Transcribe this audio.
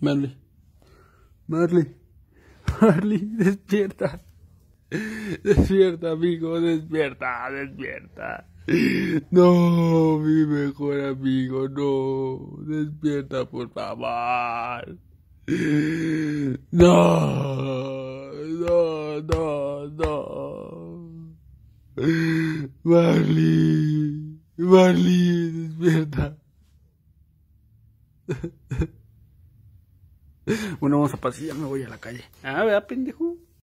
Marley. Marley. Marley, despierta. Despierta, amigo, despierta, despierta. No, mi mejor amigo, no. Despierta, por favor. No, no, no, no. Marley, Marley, despierta. Bueno, vamos a pasar, me voy a la calle. Ah, ver pendejo?